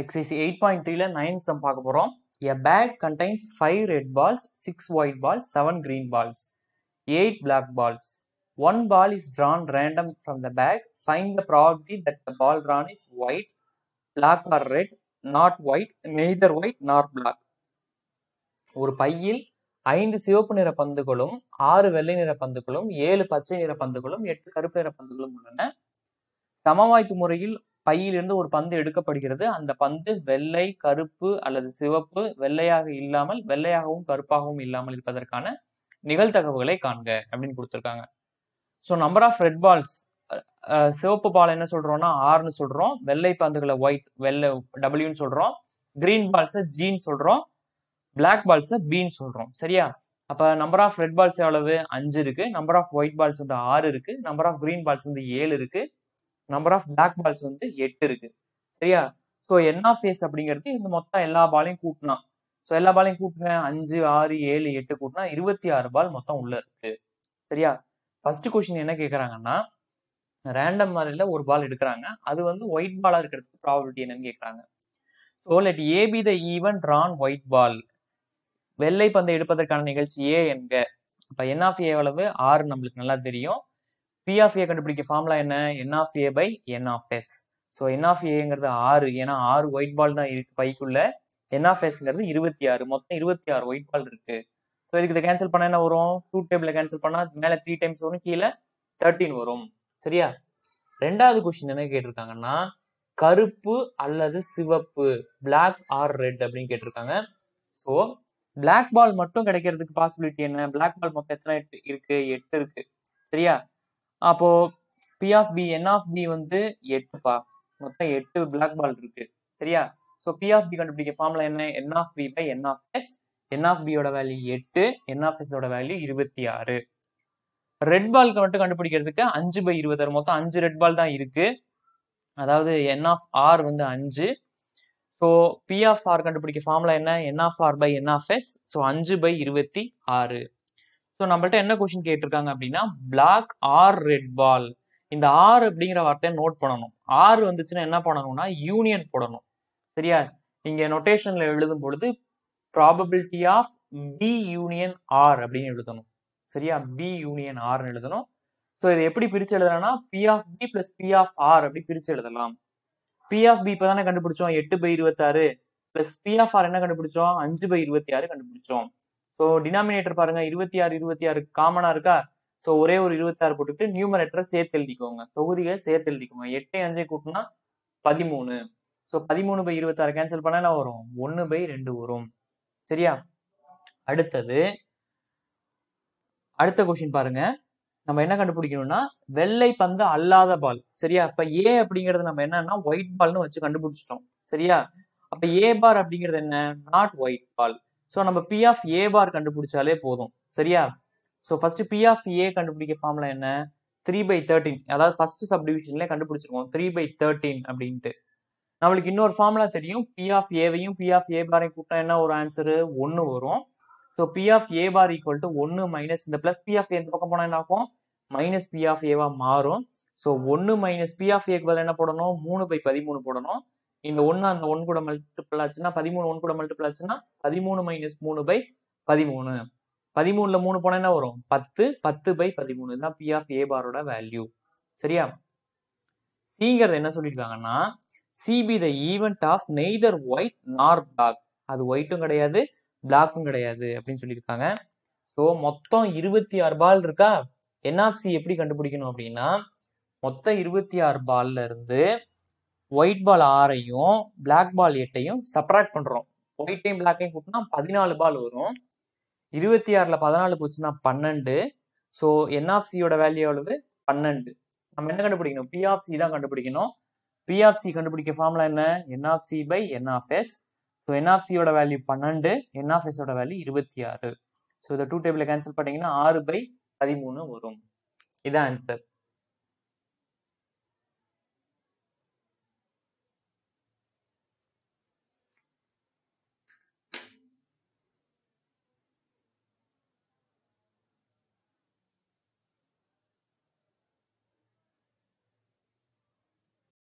exercise eight point த்ரீல nine sum பார்க்க போகிறோம் a bag contains five red balls six white balls seven green balls eight black balls one ball is drawn random from the bag find the probability that the ball drawn is white black or red not white neither white not black ஒரு பையில் ஐந்து சிவப்பு நிற பந்துகளும் ஆறு வெள்ளை நிற பந்துகளும் ஏழு பச்சை நிற பந்துகளும் எட்டு கருப்பு நிற பந்துகளும் உள்ளன சமவாய்ப்பு முறையில் பையிலிருந்து ஒரு பந்து எடுக்கப்படுகிறது அந்த பந்து வெள்ளை கருப்பு அல்லது சிவப்பு வெள்ளையாக இல்லாமல் வெள்ளையாகவும் கருப்பாகவும் இல்லாமல் இருப்பதற்கான நிகழ்தகவுகளை காண்க அப்படின்னு கொடுத்துருக்காங்க so number of red balls சிவப்பு பால் என்ன சொல்றோம்னா ஆர்னு சொல்றோம் வெள்ளை பந்துகளை ஒயிட் வெள்ளை டபிள்யூன்னு சொல்றோம் கிரீன் பால்ஸை ஜீன் சொல்றோம் பிளாக் பால்ஸை பீன் சொல்றோம் சரியா அப்ப நம்பர் ஆஃப் ரெட் பால்ஸ் எவ்வளவு அஞ்சு இருக்கு நம்பர் ஆஃப் ஒயிட் பால்ஸ் வந்து ஆறு இருக்கு நம்பர் ஆஃப் கிரீன் பால்ஸ் வந்து ஏழு இருக்கு நம்பர் ஆஃப் பிளாக் பால்ஸ் வந்து எட்டு இருக்கு சரியா ஸோ என்ன ஃபேஸ் அப்படிங்கிறது இந்த மொத்தம் எல்லா பாலையும் கூட்டினா ஸோ எல்லா பாலையும் கூட்டுங்க அஞ்சு ஆறு ஏழு எட்டு கூட்டினா இருபத்தி ஆறு பால் மொத்தம் உள்ள இருக்கு சரியா ஃபர்ஸ்ட் கொஸ்டின் என்ன கேட்குறாங்கன்னா ரேண்டம் மாதிரியில் ஒரு பால் எடுக்கிறாங்க அது வந்து ஒயிட் பாலாக இருக்கிறதுக்கு ப்ராபிலிட்டி என்னன்னு கேட்குறாங்க so let A be the event drawn white ball வெள்ளை பந்தை எடுப்பதற்கான நிகழ்ச்சி ஏ என்க அப்போ என் ஆஃப் ஏ அளவு ஆறு நம்மளுக்கு நல்லா தெரியும் பி ஆஃப் ஏ கண்டுபிடிக்க ஃபார்முலா என்ன n of A by n of S so n of ஏங்கிறது ஆறு ஏன்னா ஆறு ஒயிட் பால் தான் இருக்கு பைக்குள்ள என் ஆஃப் எஸ்ங்கிறது இருபத்தி ஆறு மொத்தம் இருபத்தி ஆறு ஒயிட் பால் இருக்கு ஸோ இதுக்கு இதை கேன்சல் பண்ணால் என்ன வரும் டூ டேபிள் கேன்சல் பண்ணா மேலே த்ரீ டைம்ஸ் வரும் கீழே தேர்ட்டின் வரும் சரியா ரெண்டாவது கொஸ்டின் என்ன கேட்டிருக்காங்கன்னா கருப்பு அல்லது சிவப்பு பிளாக் ஆர் ரெட் அப்படின்னு கேட்டிருக்காங்க ஸோ பிளாக் பால் மட்டும் கிடைக்கிறதுக்கு பாசிபிலிட்டி என்ன பிளாக் பால் மொத்தம் எத்தனை இருக்கு எட்டு இருக்கு சரியா அப்போ P of B n of B வந்து எட்டுப்பா மொத்தம் எட்டு பிளாக் பால் இருக்கு சரியா ஸோ பி ஆஃப் பி கண்டுபிடிக்க ஃபார்முலா என்ன n of B by n of S n of பியோட வேல்யூ எட்டு என் ஆஃப் எஸோட வேல்யூ இருபத்தி ஆறு ரெட் பால்க்கு மட்டும் கண்டுபிடிக்கிறதுக்கு அஞ்சு பை ஆறு மொத்தம் அஞ்சு ரெட் பால் தான் இருக்கு அதாவது என் ஆஃப் ஆர் வந்து அஞ்சு ஸோ பி ஆஃப் ஆர் கண்டுபிடிக்க ஃபார்முலா என்ன n of R by n of S so அஞ்சு பை இருபத்தி ஆறு ஸோ நம்மள்ட்ட என்ன கொஷின் கேட்டிருக்காங்க அப்படின்னா பிளாக் ஆர் ரெட் பால் இந்த ஆர் அப்படிங்கிற வார்த்தையை நோட் பண்ணணும் ஆர் வந்துச்சுன்னா என்ன பண்ணணும்னா யூனியன் போடணும் சரியா நீங்க நொட்டேஷன்ல எழுதும் பொழுது probability of B union R அப்படின்னு எழுதணும் சரியா பி யூனியன் ஆர்னு எழுதணும் ஸோ இதை எப்படி பிரிச்சு எழுதலாம்னா P of B plus P of R அப்படி பிரிச்சு எழுதலாம் பி ஆஃப் பி இப்போதானே கண்டுபிடிச்சோம் எட்டு பை இருபத்தாறு பிளஸ் பி ஆஃப் ஆர் என்ன கண்டுபிடிச்சோம் அஞ்சு பை இருபத்தி ஆறு கண்டுபிடிச்சோம் ஸோ டினாமினேட்டர் பாருங்க இருபத்தி ஆறு இருபத்தி ஆறு காமனா இருக்கா ஸோ ஒரே ஒரு இருபத்தி ஆறு போட்டுக்கிட்டு நியூமரேட்டரை சேர்த்து எழுதிக்கோங்க தொகுதியை சேர்த்து எழுதிக்கோங்க எட்டை அஞ்சை கூட்டினா பதிமூணு ஸோ பதிமூணு பை இருபத்தி ஆறு கேன்சல் பண்ணால் என்ன வரும் ஒன்னு பை ரெண்டு வரும் சரியா அடுத்தது அடுத்த கொஸ்டின் பாருங்க நம்ம என்ன கண்டுபிடிக்கணும்னா வெள்ளை பந்து அல்லாத பால் சரியா அப்ப ஏ அப்படிங்கிறது நம்ம என்னன்னா ஒயிட் பால்னு வச்சு கண்டுபிடிச்சிட்டோம் சரியா அப்ப ஏ பார் அப்படிங்கிறது என்ன நாட் ஒயிட் பால் ஸோ நம்ம பி ஆஃப் ஏ பார் கண்டுபிடிச்சாலே போதும் சரியா so first P of A கண்டுபிடிக்க ஃபார்ம்ல என்ன த்ரீ பை தேர்ட்டீன் அதாவது ஃபர்ஸ்ட் சப்டிவிஷன்ல கண்டுபிடிச்சிருக்கோம் த்ரீ பை தேர்ட்டீன் அப்படின்ட்டு நம்மளுக்கு இன்னொரு ஃபார்முலா தெரியும் பி ஆஃப் ஏவையும் பி ஆஃப் ஏ பாரையும் கூப்பிட்டா என்ன ஒரு ஆன்சரு ஒன்று வரும் so P of A bar equal to ஒன்று மைனஸ் இந்த பிளஸ் பி ஆஃப் ஏ இந்த பக்கம் போனால் என்ன ஆகும் மைனஸ் பி ஆஃப் ஏவா மாறும் ஸோ ஒன்று மைனஸ் பி ஆஃப் ஏக்கு பதில் என்ன போடணும் மூணு பை பதிமூணு போடணும் இந்த ஒன்று அந்த ஒன் கூட மல்டிபிள் ஆச்சுன்னா பதிமூணு ஒன் கூட மல்டிபிள் ஆச்சுன்னா பதிமூணு மைனஸ் மூணு பை பதிமூணு பதிமூணுல மூணு போனா என்ன வரும் பத்து பத்து பை பதிமூணு தான் பி ஆஃப் ஏ பாரோட வேல்யூ சரியா சிங்கிறது என்ன சொல்லியிருக்காங்கன்னா C be the event of neither white nor black அது ஒயிட்டும் கிடையாது பிளாக்கும் கிடையாது அப்படின்னு சொல்லியிருக்காங்க ஸோ மொத்தம் இருபத்தி ஆறு பால் இருக்கா என்ஆஃப்சி எப்படி கண்டுபிடிக்கணும் அப்படின்னா மொத்தம் இருபத்தி ஆறு பால்ல இருந்து ஒயிட் பால் ஆறையும் பிளாக் பால் எட்டையும் சப்ராக்ட் பண்ணுறோம் ஒயிட்டையும் பிளாக்கையும் கூட்டினா பதினாலு பால் வரும் இருபத்தி ஆறில் பதினாலு போச்சுன்னா பன்னெண்டு ஸோ என்ஆஃப்சியோட வேல்யூ எவ்வளவு பன்னெண்டு நம்ம என்ன கண்டுபிடிக்கணும் பி தான் கண்டுபிடிக்கணும் பி கண்டுபிடிக்க ஃபார்முலா என்ன n of C by n of S so n value பன்னெண்டு என் ஆஃப் வேல்யூ இருபத்தி ஆறு ஸோ இந்த டூ டேபிளில் கேன்சல் பண்ணிங்கன்னா ஆறு பை பதிமூணு வரும் இதான் ஆன்சர்